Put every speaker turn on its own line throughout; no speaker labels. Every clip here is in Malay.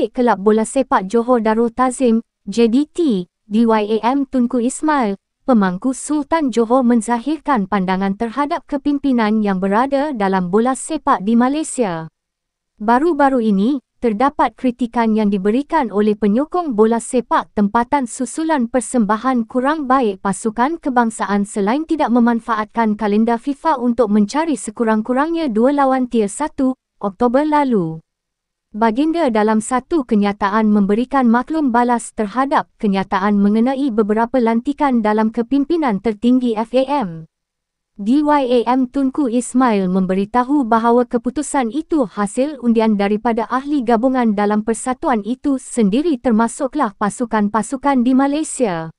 pemilik kelab bola sepak Johor Darul Tazim, JDT, DYAM Tunku Ismail, pemangku Sultan Johor menzahirkan pandangan terhadap kepimpinan yang berada dalam bola sepak di Malaysia. Baru-baru ini, terdapat kritikan yang diberikan oleh penyokong bola sepak tempatan susulan persembahan kurang baik pasukan kebangsaan selain tidak memanfaatkan kalender FIFA untuk mencari sekurang-kurangnya dua lawan tier 1, Oktober lalu. Baginda dalam satu kenyataan memberikan maklum balas terhadap kenyataan mengenai beberapa lantikan dalam kepimpinan tertinggi FAM. DYAM Tunku Ismail memberitahu bahawa keputusan itu hasil undian daripada ahli gabungan dalam persatuan itu sendiri termasuklah pasukan-pasukan di Malaysia.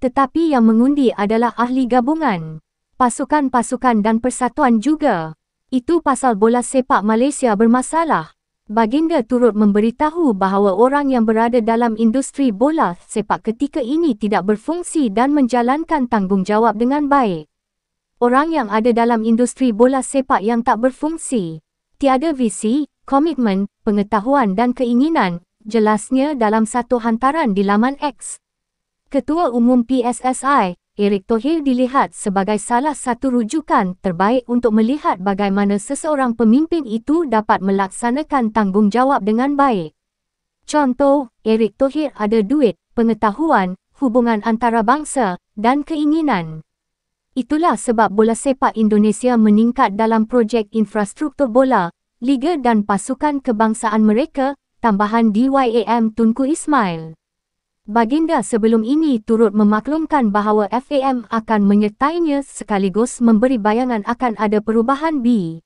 Tetapi yang mengundi adalah ahli gabungan, pasukan-pasukan dan persatuan juga. Itu pasal bola sepak Malaysia bermasalah. Baginda turut memberitahu bahawa orang yang berada dalam industri bola sepak ketika ini tidak berfungsi dan menjalankan tanggungjawab dengan baik. Orang yang ada dalam industri bola sepak yang tak berfungsi, tiada visi, komitmen, pengetahuan dan keinginan, jelasnya dalam satu hantaran di laman X. Ketua Umum PSSI, Eric Thohir dilihat sebagai salah satu rujukan terbaik untuk melihat bagaimana seseorang pemimpin itu dapat melaksanakan tanggungjawab dengan baik. Contoh, Eric Thohir ada duit, pengetahuan, hubungan antara bangsa dan keinginan. Itulah sebab bola sepak Indonesia meningkat dalam projek infrastruktur bola, liga dan pasukan kebangsaan mereka, tambahan DYAM Tunku Ismail. Baginda sebelum ini turut memaklumkan bahawa FAM akan menyertainya sekaligus memberi bayangan akan ada perubahan B.